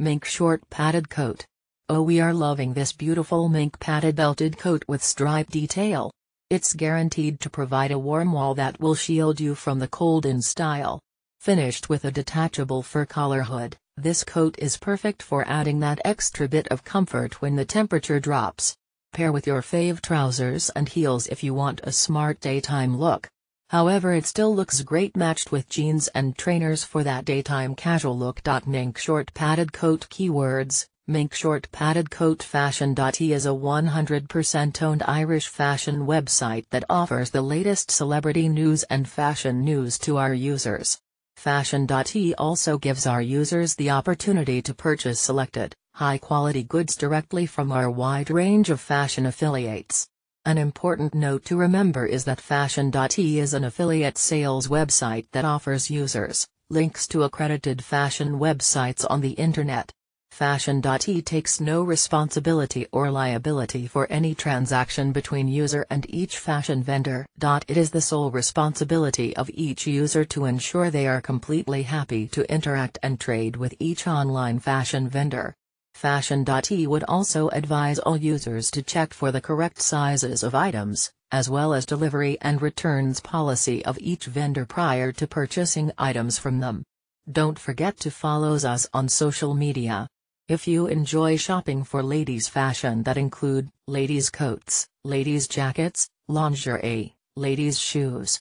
Mink short padded coat. Oh we are loving this beautiful mink padded belted coat with stripe detail. It's guaranteed to provide a warm wall that will shield you from the cold in style. Finished with a detachable fur collar hood, this coat is perfect for adding that extra bit of comfort when the temperature drops. Pair with your fave trousers and heels if you want a smart daytime look. However it still looks great matched with jeans and trainers for that daytime casual look. Mink short padded coat keywords, mink short padded coat fashion. He is a 100% owned Irish fashion website that offers the latest celebrity news and fashion news to our users. Fashion.e also gives our users the opportunity to purchase selected, high-quality goods directly from our wide range of fashion affiliates. An important note to remember is that Fashion.e is an affiliate sales website that offers users links to accredited fashion websites on the internet. Fashion.e takes no responsibility or liability for any transaction between user and each fashion vendor. It is the sole responsibility of each user to ensure they are completely happy to interact and trade with each online fashion vendor. Fashion.e would also advise all users to check for the correct sizes of items, as well as delivery and returns policy of each vendor prior to purchasing items from them. Don't forget to follow us on social media. If you enjoy shopping for ladies fashion that include ladies coats, ladies jackets, lingerie, ladies shoes,